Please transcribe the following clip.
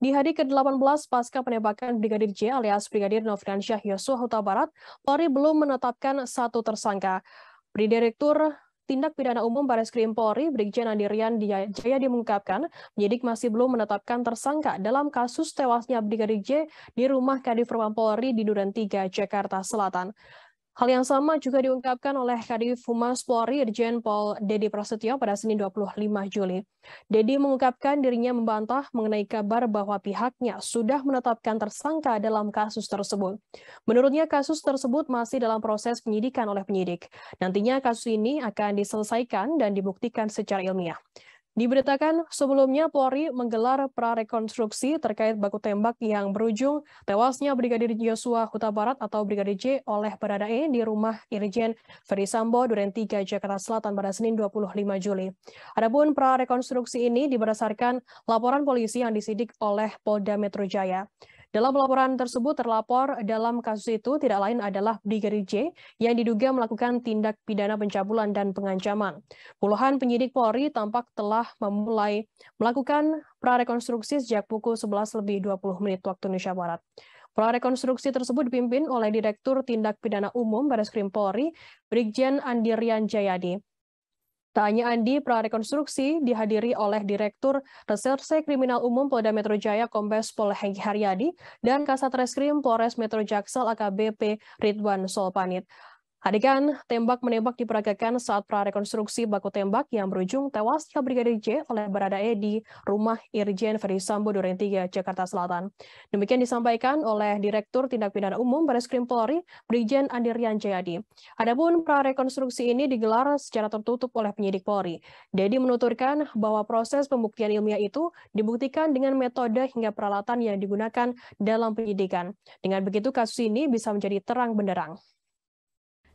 Di hari ke-18 pasca penembakan Brigadir J alias Brigadir Syah Yosua Huta Barat, Polri belum menetapkan satu tersangka. Direktur Tindak Pidana Umum Baris Krim Polri, Brigjen Andirian Jaya mengungkapkan, penyidik masih belum menetapkan tersangka dalam kasus tewasnya Brigadir J di rumah Kadif Propam Polri di Duren 3, Jakarta Selatan. Hal yang sama juga diungkapkan oleh Kadif Humas Polri Irjen Pol Dedi Prasetyo pada Senin 25 Juli. Dedi mengungkapkan dirinya membantah mengenai kabar bahwa pihaknya sudah menetapkan tersangka dalam kasus tersebut. Menurutnya kasus tersebut masih dalam proses penyidikan oleh penyidik. Nantinya kasus ini akan diselesaikan dan dibuktikan secara ilmiah. Diberitakan sebelumnya Polri menggelar prarekonstruksi terkait baku tembak yang berujung tewasnya Brigadir Yosua Huta Barat atau Brigadir J oleh Baradae di rumah Irjen Ferry Sambo Duren 3 Jakarta Selatan pada Senin 25 Juli. Adapun prarekonstruksi ini diberdasarkan laporan polisi yang disidik oleh Polda Metro Jaya. Dalam laporan tersebut terlapor dalam kasus itu tidak lain adalah Brigadir J yang diduga melakukan tindak pidana pencabulan dan pengancaman. Puluhan penyidik Polri tampak telah memulai melakukan prarekonstruksi sejak pukul 11 lebih 20 menit waktu Indonesia Barat. Prarekonstruksi tersebut dipimpin oleh Direktur Tindak Pidana Umum Baris Krim Polri, Brigjen Andirian Jayadi. Tak hanya Andi, prarekonstruksi dihadiri oleh Direktur Reserse Kriminal Umum Polda Metro Jaya Kombes Pol Hengki Haryadi dan Kasat Reskrim Polres Metro Jaksel AKBP Ridwan Solpanit. Adegan tembak-menembak diperagakan saat prarekonstruksi baku tembak yang berujung tewasnya Brigadir J oleh E di rumah Irjen Ferry Sambo Duren 3, Jakarta Selatan. Demikian disampaikan oleh Direktur Tindak Pidana Umum Baris Krim Polri, Brigjen Andirian Jayadi. Adapun prarekonstruksi ini digelar secara tertutup oleh penyidik Polri. Dedi menuturkan bahwa proses pembuktian ilmiah itu dibuktikan dengan metode hingga peralatan yang digunakan dalam penyidikan. Dengan begitu kasus ini bisa menjadi terang benderang.